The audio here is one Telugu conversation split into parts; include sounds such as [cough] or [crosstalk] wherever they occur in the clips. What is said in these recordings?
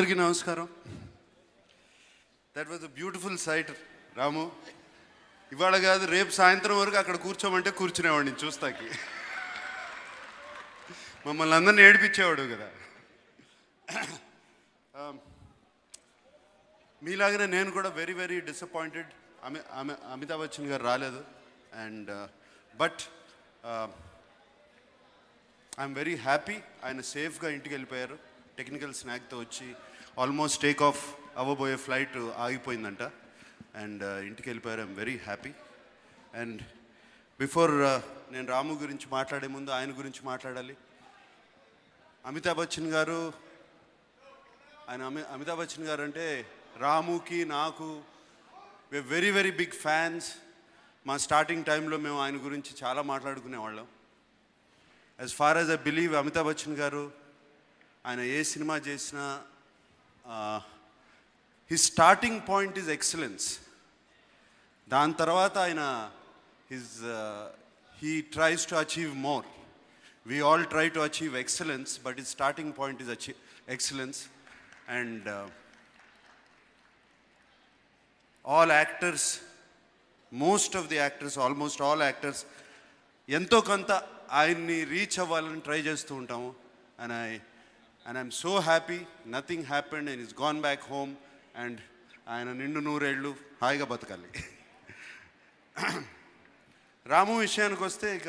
అందరికీ నమస్కారం that was a beautiful sight Ramu ఇవాళ కాదు రేపు సాయంత్రం వరకు అక్కడ కూర్చోమంటే కూర్చునేవాడిని చూస్తాకి మమ్మల్ని అందరిని ఏడిపించేవాడు కదా um, మీలాగనే నేను కూడా very very disappointed Ami Ami Amitabh Bachchan garu రాలేదు and but I'm very happy ఆయన సేఫ్గా ఇంటికి వెళ్ళిపోయారు టెక్నికల్ స్నాక్తో వచ్చి ఆల్మోస్ట్ టేక్ ఆఫ్ అవ్వబోయే ఫ్లైట్ ఆగిపోయిందంట అండ్ uh, ఇంటికి వెళ్ళిపోయారు I'm very happy and before నేను రాము గురించి మాట్లాడే ముందు ఆయన గురించి మాట్లాడాలి అమితాబ్ బచ్చన్ గారు ఆయన అమి అమితాబ్ బచ్చన్ గారు అంటే రాముకి నాకు we very very big fans మా స్టార్టింగ్ టైంలో మేము ఆయన గురించి చాలా మాట్లాడుకునేవాళ్ళం as far as I believe Amitabh Bachchan garu ఆయన ఏ సినిమా చేసినా his starting point is excellence దాని తర్వాత ఆయన his he tries to achieve more we all try to achieve excellence but his starting point is achieve excellence and all actors most of the actors almost all actors ఎంతో కొంత ఆయన్ని రీచ్ అవ్వాలని ట్రై చేస్తూ ఉంటాము and I and I'm so happy nothing happened and is gone back home and ఆయన నిండు నూరేళ్ళు హాయిగా బతకాలి రాము విషయానికి వస్తే ఇక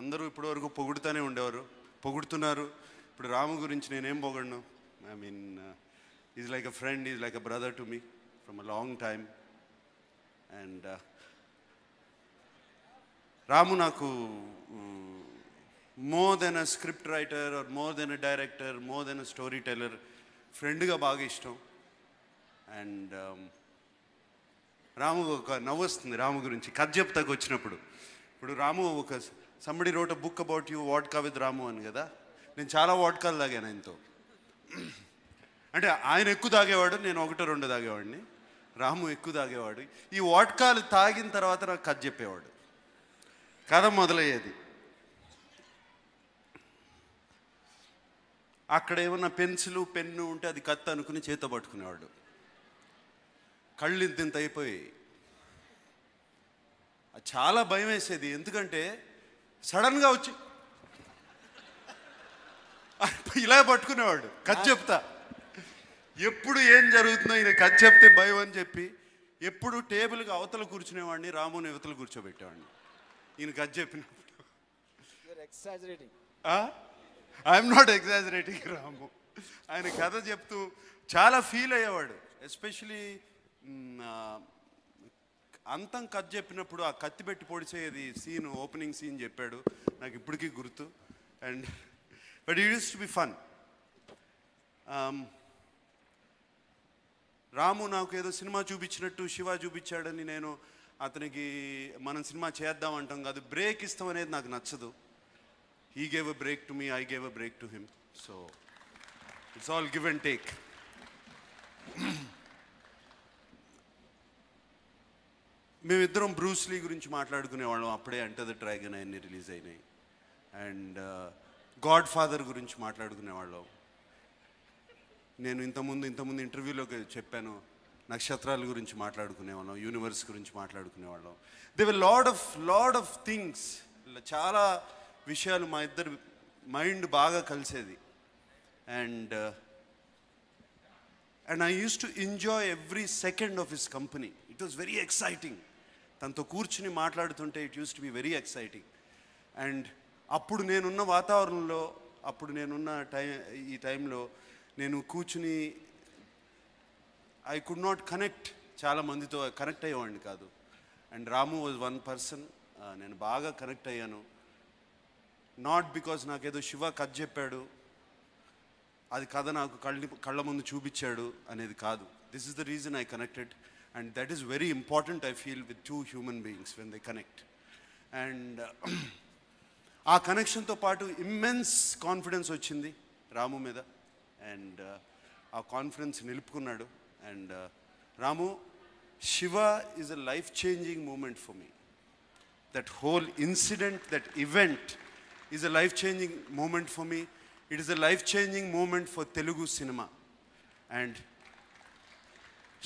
అందరూ ఇప్పటివరకు పొగుడుతూనే ఉండేవారు పొగుడుతున్నారు ఇప్పుడు రాము గురించి నేనేం పొగడను I mean is like a friend is like a brother to me from a long time and Ramu నాకు more than a script writer or more than a director more than a story teller ఫ్రెండ్గా బాగా ఇష్టం అండ్ um, రాము ఒక నవ్వు వస్తుంది రాము గురించి కథ చెప్తాకు వచ్చినప్పుడు ఇప్పుడు రాము ఒక somebody wrote book about you vodka with Ramu అని కదా నేను చాలా వాడ్కాలు తాగాను ఆయనతో అంటే ఆయన ఎక్కువ తాగేవాడు నేను ఒకటో రెండు తాగేవాడిని రాము ఎక్కువ తాగేవాడు ఈ వాడ్కాలు తాగిన తర్వాత నాకు కథ చెప్పేవాడు కథ మొదలయ్యేది అక్కడ ఏమన్నా పెన్సిలు పెన్ను ఉంటే అది కత్తి అనుకుని చేత పట్టుకునేవాడు కళ్ళు ఇంతింత అయిపోయి చాలా భయం వేసేది ఎందుకంటే సడన్గా వచ్చి ఇలా పట్టుకునేవాడు కత్ చెప్తా ఎప్పుడు ఏం జరుగుతుందో ఈయన కత్ చెప్తే భయం అని చెప్పి ఎప్పుడు టేబుల్కి అవతల కూర్చునేవాడిని రాముని అవతల కూర్చోబెట్టేవాడిని ఈయన కత్ చెప్పినప్పుడు ఐఎమ్ నాట్ ఎగ్జాజరేటింగ్ రాము ఆయన కథ చెప్తూ చాలా ఫీల్ అయ్యేవాడు ఎస్పెషలీ అంతం కథ చెప్పినప్పుడు ఆ కత్తి పెట్టి పొడిచేది సీన్ ఓపెనింగ్ సీన్ చెప్పాడు నాకు ఇప్పటికీ గుర్తు and but it used to be fun Ramu నాకు ఏదో సినిమా చూపించినట్టు శివ చూపించాడని నేను అతనికి మనం సినిమా చేద్దాం అంటాం కాదు బ్రేక్ ఇస్తాం అనేది నాకు నచ్చదు He gave a break to me, I gave a break to him. So it's all give and take. [clears throat] మేమిద్దరం బ్రూస్లీ గురించి మాట్లాడుకునే వాళ్ళం అప్పుడే అంటర్ ద డ్రాగన్ అన్నీ రిలీజ్ అయినాయి అండ్ గాడ్ ఫాదర్ గురించి మాట్లాడుకునేవాళ్ళం నేను ఇంతకుముందు ఇంతకుముందు ఇంటర్వ్యూలోకి చెప్పాను నక్షత్రాల గురించి మాట్లాడుకునేవాళ్ళం యూనివర్స్ గురించి మాట్లాడుకునేవాళ్ళం వాళ్ళం దేవ్ lot of lot of things చాలా విషయాలు మా ఇద్దరు మైండ్ బాగా కలిసేది and and I used to enjoy every second of his company it was very exciting తనతో కూర్చుని మాట్లాడుతుంటే it used to be very exciting and అప్పుడు నేనున్న వాతావరణంలో అప్పుడు నేనున్న టైం ఈ టైంలో నేను కూర్చుని ఐ కుడ్ నాట్ కనెక్ట్ చాలా మందితో కనెక్ట్ అయ్యేవాడిని కాదు and Ramu was one person నేను బాగా కనెక్ట్ అయ్యాను నాట్ బికాజ్ నాకేదో శివ కథ చెప్పాడు అది కథ నాకు కళ్ళ కళ్ళ ముందు చూపించాడు అనేది కాదు this is the reason I connected and that is very important I feel with two human beings when they connect and ఆ కనెక్షన్తో పాటు ఇమ్మెన్స్ కాన్ఫిడెన్స్ వచ్చింది రాము మీద అండ్ uh, ఆ కాన్ఫిడెన్స్ నిలుపుకున్నాడు and uh, Ramu Shiva is a life changing moment for me that whole incident that event is a life-changing moment for me. It is a life-changing moment for Telugu cinema. And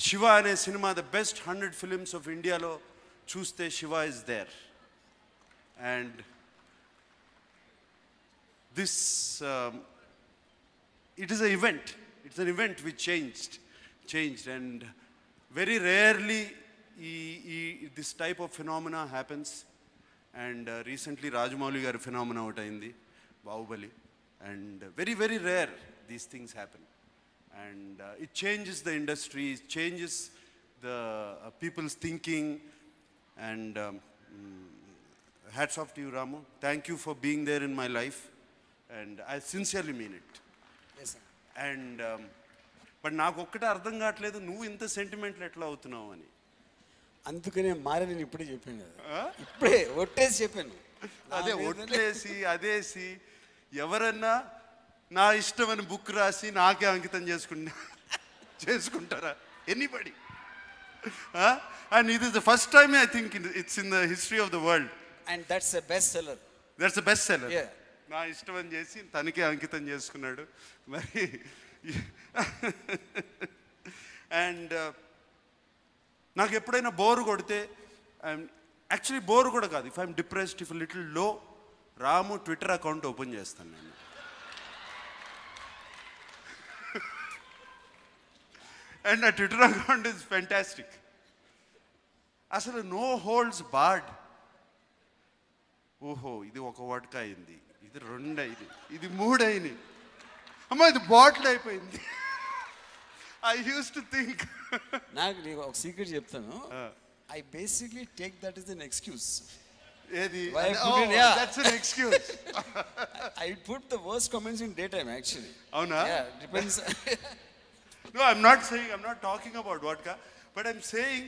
Shiva and a cinema, the best 100 films of India, lo, Chuste Shiva is there. And this, um, it is an event. It's an event which changed, changed. And very rarely this type of phenomena happens. And recently Rajamouli గారి ఫినామినా అవుట్ అయింది Baahubali and very very rare these things happen and it changes the industry it changes the people's thinking and hats off to you Ramu thank you for being there in my life and I sincerely mean it and but నాకు ఒక్కటే అర్థం కావట్లేదు నువ్వు ఇంత సెంటిమెంట్లు ఎట్లా అవుతున్నావు అని అందుకనే మారని ఇప్పుడే చెప్పాను ఇప్పుడే ఒట్టేసి చెప్పాను అదే ఒట్లేసి అదేసి ఎవరన్నా నా ఇష్టం అని బుక్ రాసి నాకే అంకితం చేసుకుంటా చేసుకుంటారా ఎనీబడి అండ్ ఇది the first time I think it's in the history of the world and that's a best seller that's the best seller నా ఇష్టం అని చేసి తనకే అంకితం చేసుకున్నాడు మరి అండ్ [laughs] నాకు ఎప్పుడైనా బోరు కొడితే యాక్చువల్లీ um, బోరు కూడా కాదు if I'm depressed if little low Ramu Twitter account open చేస్తాను నేను అండ్ ఆ ట్విట్టర్ అకౌంట్ ఇస్ ఫెంటాస్టిక్ అసలు నో హోల్డ్స్ బాడ్ ఓహో ఇది ఒక వడక అయింది ఇది రెండు అయింది ఇది మూడు అయింది అమ్మ ఇది బాటిల్ అయిపోయింది ఐ యూస్ టు థింక్ [laughs] నాకు నీకు ఒక సీక్రెట్ చెప్తాను I basically take that is an excuse ఏది that's an excuse I put the worse comments in day time actually అవునా depends no I'm not saying I'm not talking about what కా but I'm saying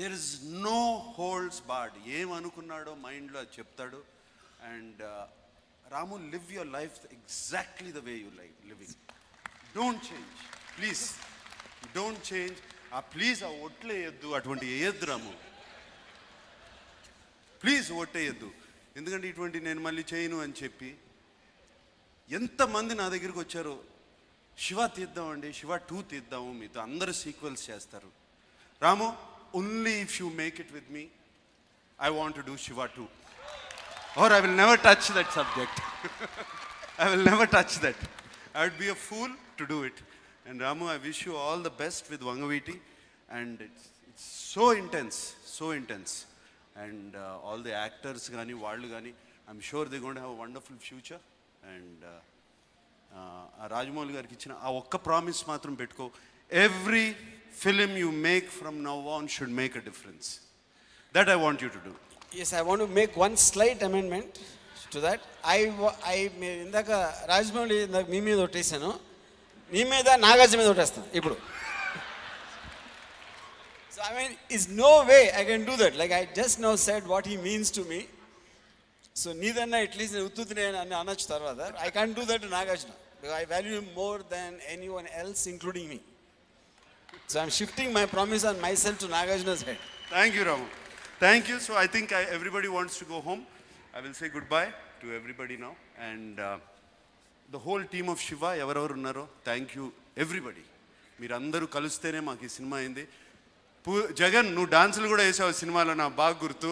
there is no holds barred ఏమనుకున్నాడో మైండ్లో అది చెప్తాడు and uh, Ramu live your life exactly the way you live living don't change please don't change ఆ ప్లీజ్ ఆ ఒట్లేయద్దు అటువంటి రాము ప్లీజ్ ఒట్టేయద్దు ఎందుకంటే ఇటువంటి నేను మళ్ళీ చేయను అని చెప్పి ఎంతమంది నా దగ్గరికి వచ్చారో శివ తీద్దామండి శివ టూ తీద్దాము మీతో అందరూ సీక్వెల్స్ చేస్తారు Ramu only if you make it with me I want do Shiva two or I will never touch that subject I will never touch that I would be a fool to do it and Ramu I wish you all the best with Vangaveeti and it's it's so intense so intense and all the actors కానీ వాళ్ళు కానీ I'm sure they gonna have wonderful future and Rajamouli గారికి ఇచ్చిన ఆ ఒక్క ప్రామిస్ మాత్రం పెట్టుకో every film you make from now on should make a difference that I want you to do yes I want make one slight amendment to that I I ఇందాక రాజమౌళి మీ మీద ఒట్టేశాను నీ మీద నాగార్జున మీద కొట్టేస్తాను ఇప్పుడు so I mean is no way I can do that like I just know set what he means to me so నీదన్నా ఎట్లీస్ట్ నేను ఉత్తుతునే అని అనొచ్చు తర్వాత I can do that Nagarjuna I value more than anyone else including me so I'm shifting my promise on myself to Nagarjuna's head thank you Ramu thank you so I think I everybody wants to go home I will say goodbye to everybody now and the whole team of Shiva ఎవరెవరు ఉన్నారో థ్యాంక్ యూ ఎవ్రీబడి మీరందరూ కలిస్తేనే మాకు ఈ సినిమా అయింది పూ జగన్ నువ్వు డాన్సులు కూడా వేసావు సినిమాలో నా బాగా గుర్తు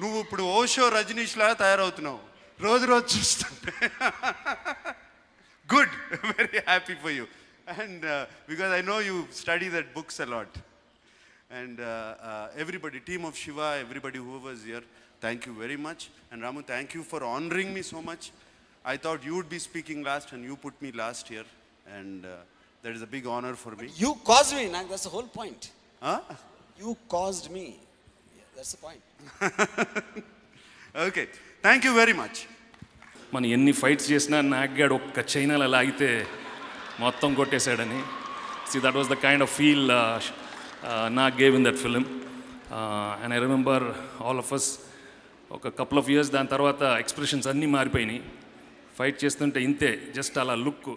నువ్వు ఇప్పుడు ఓషో రజనీష్లా తయారవుతున్నావు రోజు రోజు చూస్తుంటే good very happy for you and because I know you study that books a lot and everybody team of Shiva everybody who was here thank you very much and Ramu thank you for honouring me so much I thought you would be speaking last and you put me last here and uh, that is a big honor for me. You caused me, Nag, that's the whole point. Huh? You caused me. Yeah, that's the point. Okay thank you very much మనం ఎన్ని ఫైట్స్ చేసినా నాగ్గాడు ఒక్క చైనాలో లాగితే మొత్తం కొట్టేశాడని see that was the kind of feel Nag gave in that film and I remember all of us ఒక కపుల్ ఆఫ్ ఇయర్స్ దాని తర్వాత ఎక్స్ప్రెషన్స్ అన్నీ మారిపోయినాయి ఫైట్ చేస్తుంటే ఇంతే జస్ట్ అలా లుక్